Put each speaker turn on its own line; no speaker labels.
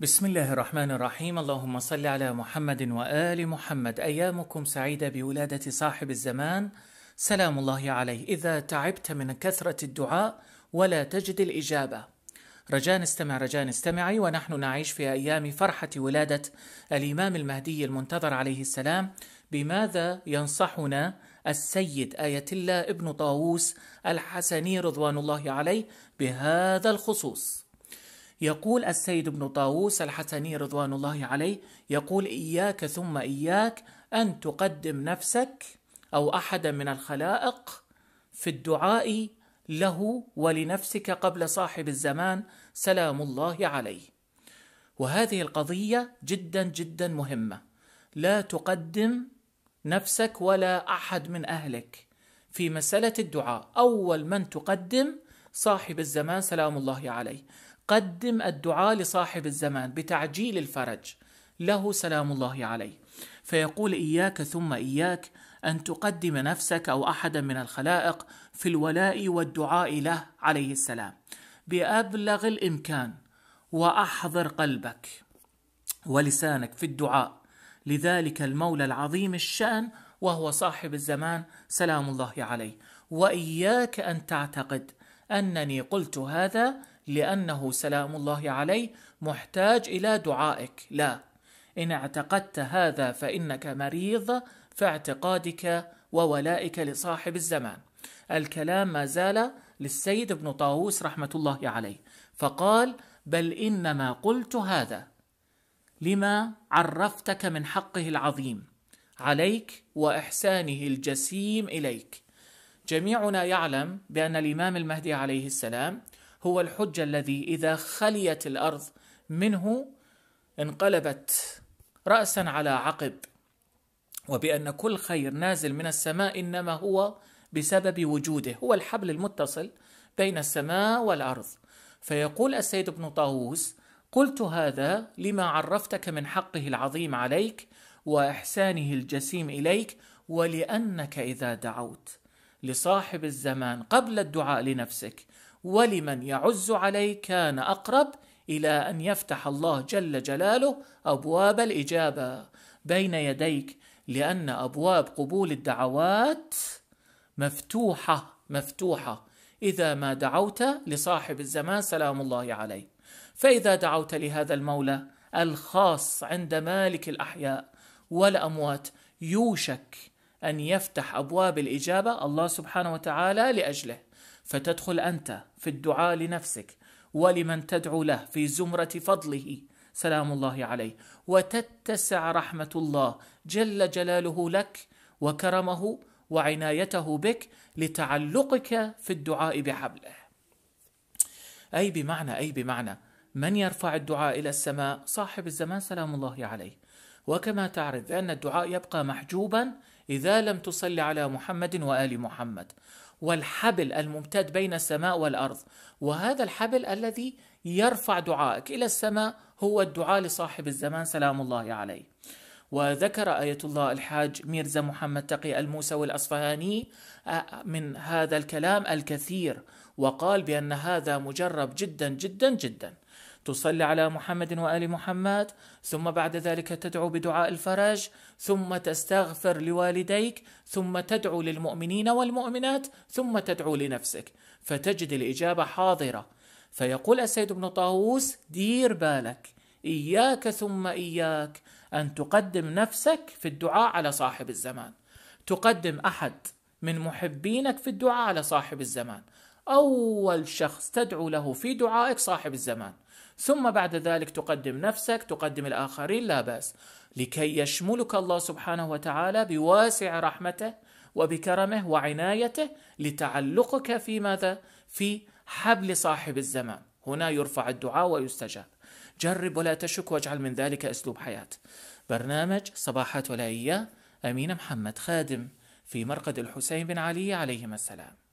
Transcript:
بسم الله الرحمن الرحيم اللهم صل على محمد وآل محمد أيامكم سعيدة بولادة صاحب الزمان سلام الله عليه إذا تعبت من كثرة الدعاء ولا تجد الإجابة رجاء استمع رجاء استمعي ونحن نعيش في أيام فرحة ولادة الإمام المهدي المنتظر عليه السلام بماذا ينصحنا السيد آية الله ابن طاووس الحسني رضوان الله عليه بهذا الخصوص يقول السيد ابن طاووس الحسني رضوان الله عليه يقول إياك ثم إياك أن تقدم نفسك أو أحدا من الخلائق في الدعاء له ولنفسك قبل صاحب الزمان سلام الله عليه وهذه القضية جدا جدا مهمة لا تقدم نفسك ولا أحد من أهلك في مسألة الدعاء أول من تقدم صاحب الزمان سلام الله عليه قدم الدعاء لصاحب الزمان بتعجيل الفرج له سلام الله عليه فيقول اياك ثم اياك ان تقدم نفسك او احدا من الخلائق في الولاء والدعاء له عليه السلام بابلغ الامكان واحضر قلبك ولسانك في الدعاء لذلك المولى العظيم الشان وهو صاحب الزمان سلام الله عليه واياك ان تعتقد انني قلت هذا لأنه سلام الله عليه محتاج إلى دعائك لا إن اعتقدت هذا فإنك مريض في اعتقادك وولائك لصاحب الزمان الكلام ما زال للسيد ابن طاووس رحمة الله عليه فقال بل إنما قلت هذا لما عرفتك من حقه العظيم عليك وإحسانه الجسيم إليك جميعنا يعلم بأن الإمام المهدي عليه السلام هو الحج الذي إذا خليت الأرض منه انقلبت رأسا على عقب وبأن كل خير نازل من السماء إنما هو بسبب وجوده هو الحبل المتصل بين السماء والأرض فيقول السيد ابن طاووس قلت هذا لما عرفتك من حقه العظيم عليك واحسانه الجسيم اليك ولانك اذا دعوت لصاحب الزمان قبل الدعاء لنفسك ولمن يعز عليه كان اقرب الى ان يفتح الله جل جلاله ابواب الاجابه بين يديك لان ابواب قبول الدعوات مفتوحه مفتوحه اذا ما دعوت لصاحب الزمان سلام الله عليه فاذا دعوت لهذا المولى الخاص عند مالك الاحياء والاموات يوشك ان يفتح ابواب الاجابه الله سبحانه وتعالى لاجله فتدخل انت في الدعاء لنفسك ولمن تدعو له في زمره فضله سلام الله عليه وتتسع رحمه الله جل جلاله لك وكرمه وعنايته بك لتعلقك في الدعاء بحبله اي بمعنى اي بمعنى من يرفع الدعاء الى السماء صاحب الزمان سلام الله عليه وكما تعرف أن الدعاء يبقى محجوبا إذا لم تصل على محمد وآل محمد والحبل الممتد بين السماء والأرض وهذا الحبل الذي يرفع دعائك إلى السماء هو الدعاء لصاحب الزمان سلام الله عليه وذكر آية الله الحاج ميرزا محمد تقي الموسى والأصفهاني آه، من هذا الكلام الكثير وقال بأن هذا مجرب جدا جدا جدا تصلي على محمد وآل محمد ثم بعد ذلك تدعو بدعاء الفرج ثم تستغفر لوالديك ثم تدعو للمؤمنين والمؤمنات ثم تدعو لنفسك فتجد الإجابة حاضرة فيقول السيد ابن طاووس دير بالك إياك ثم إياك أن تقدم نفسك في الدعاء على صاحب الزمان تقدم أحد من محبينك في الدعاء على صاحب الزمان أول شخص تدعو له في دعائك صاحب الزمان ثم بعد ذلك تقدم نفسك تقدم الآخرين لا بأس لكي يشملك الله سبحانه وتعالى بواسع رحمته وبكرمه وعنايته لتعلقك في ماذا؟ في حبل صاحب الزمان هنا يرفع الدعاء ويستجاب جرب ولا تشك واجعل من ذلك أسلوب حياة برنامج صباحات ولا أمين محمد خادم في مرقد الحسين بن علي عليهما السلام